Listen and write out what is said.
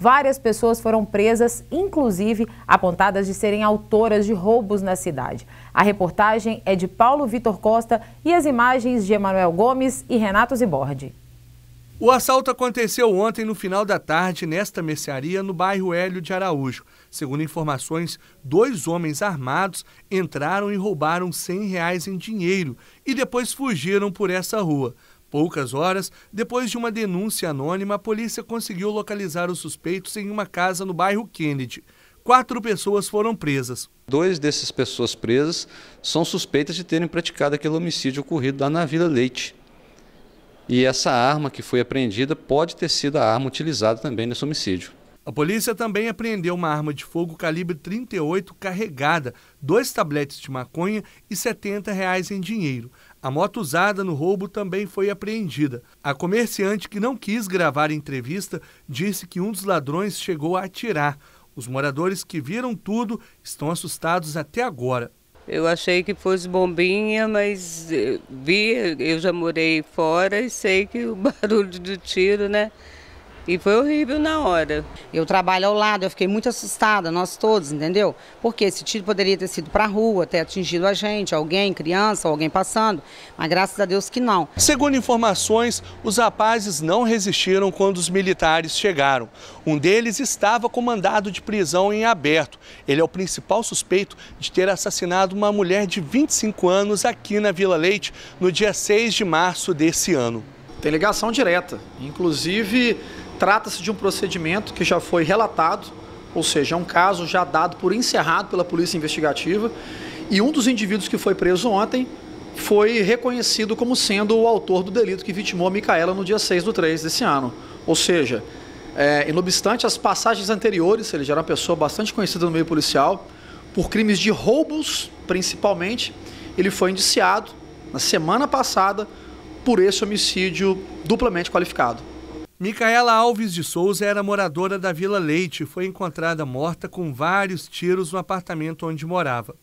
Várias pessoas foram presas, inclusive apontadas de serem autoras de roubos na cidade. A reportagem é de Paulo Vitor Costa e as imagens de Emanuel Gomes e Renato Zibordi. O assalto aconteceu ontem no final da tarde nesta mercearia no bairro Hélio de Araújo. Segundo informações, dois homens armados entraram e roubaram R$ 100 em dinheiro e depois fugiram por essa rua. Poucas horas depois de uma denúncia anônima, a polícia conseguiu localizar os suspeitos em uma casa no bairro Kennedy. Quatro pessoas foram presas. Dois dessas pessoas presas são suspeitas de terem praticado aquele homicídio ocorrido lá na Vila Leite. E essa arma que foi apreendida pode ter sido a arma utilizada também nesse homicídio. A polícia também apreendeu uma arma de fogo calibre 38 carregada, dois tabletes de maconha e R$ 70 reais em dinheiro. A moto usada no roubo também foi apreendida. A comerciante que não quis gravar a entrevista disse que um dos ladrões chegou a atirar. Os moradores que viram tudo estão assustados até agora. Eu achei que fosse bombinha, mas eh, vi, eu já morei fora e sei que o barulho do tiro, né? E foi horrível na hora. Eu trabalho ao lado, eu fiquei muito assustada, nós todos, entendeu? Porque esse tiro poderia ter sido para a rua, ter atingido a gente, alguém, criança, alguém passando, mas graças a Deus que não. Segundo informações, os rapazes não resistiram quando os militares chegaram. Um deles estava com mandado de prisão em aberto. Ele é o principal suspeito de ter assassinado uma mulher de 25 anos aqui na Vila Leite no dia 6 de março desse ano. Tem ligação direta. Inclusive, Trata-se de um procedimento que já foi relatado, ou seja, é um caso já dado por encerrado pela Polícia Investigativa. E um dos indivíduos que foi preso ontem foi reconhecido como sendo o autor do delito que vitimou a Micaela no dia 6 do 3 desse ano. Ou seja, é, inobstante as passagens anteriores, ele já era uma pessoa bastante conhecida no meio policial, por crimes de roubos, principalmente, ele foi indiciado na semana passada por esse homicídio duplamente qualificado. Micaela Alves de Souza era moradora da Vila Leite e foi encontrada morta com vários tiros no apartamento onde morava.